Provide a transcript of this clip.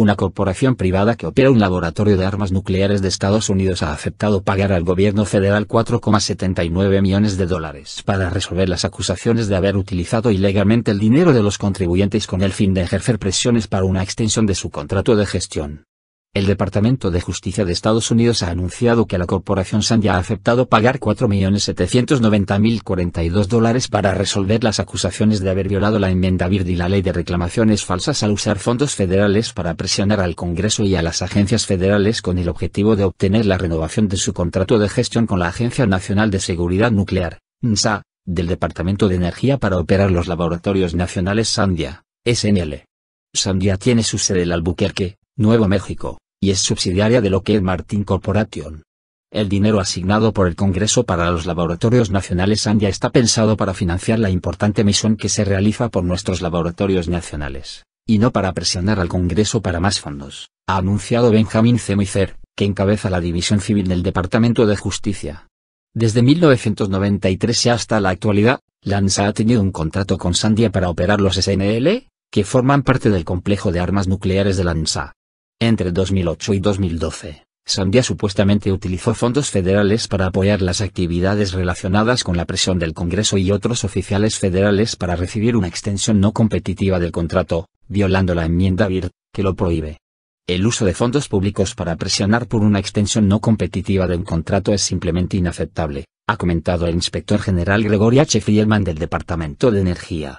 una corporación privada que opera un laboratorio de armas nucleares de Estados Unidos ha aceptado pagar al gobierno federal 4,79 millones de dólares para resolver las acusaciones de haber utilizado ilegalmente el dinero de los contribuyentes con el fin de ejercer presiones para una extensión de su contrato de gestión. El Departamento de Justicia de Estados Unidos ha anunciado que la Corporación Sandia ha aceptado pagar 4.790.042 dólares para resolver las acusaciones de haber violado la enmienda BIRD y la ley de reclamaciones falsas al usar fondos federales para presionar al Congreso y a las agencias federales con el objetivo de obtener la renovación de su contrato de gestión con la Agencia Nacional de Seguridad Nuclear, NSA, del Departamento de Energía para operar los laboratorios nacionales Sandia, SNL. Sandia tiene su sede en Albuquerque, Nuevo México, y es subsidiaria de lo que es Martin Corporation. El dinero asignado por el Congreso para los Laboratorios Nacionales Sandia está pensado para financiar la importante misión que se realiza por nuestros laboratorios nacionales, y no para presionar al Congreso para más fondos, ha anunciado Benjamin Zemizer, que encabeza la División Civil del Departamento de Justicia. Desde 1993 hasta la actualidad, ANSA ha tenido un contrato con Sandia para operar los SNL, que forman parte del complejo de armas nucleares de Lanza. Entre 2008 y 2012, Sandia supuestamente utilizó fondos federales para apoyar las actividades relacionadas con la presión del Congreso y otros oficiales federales para recibir una extensión no competitiva del contrato, violando la enmienda BIR, que lo prohíbe. El uso de fondos públicos para presionar por una extensión no competitiva de un contrato es simplemente inaceptable, ha comentado el inspector general Gregoria H. Fielman del Departamento de Energía.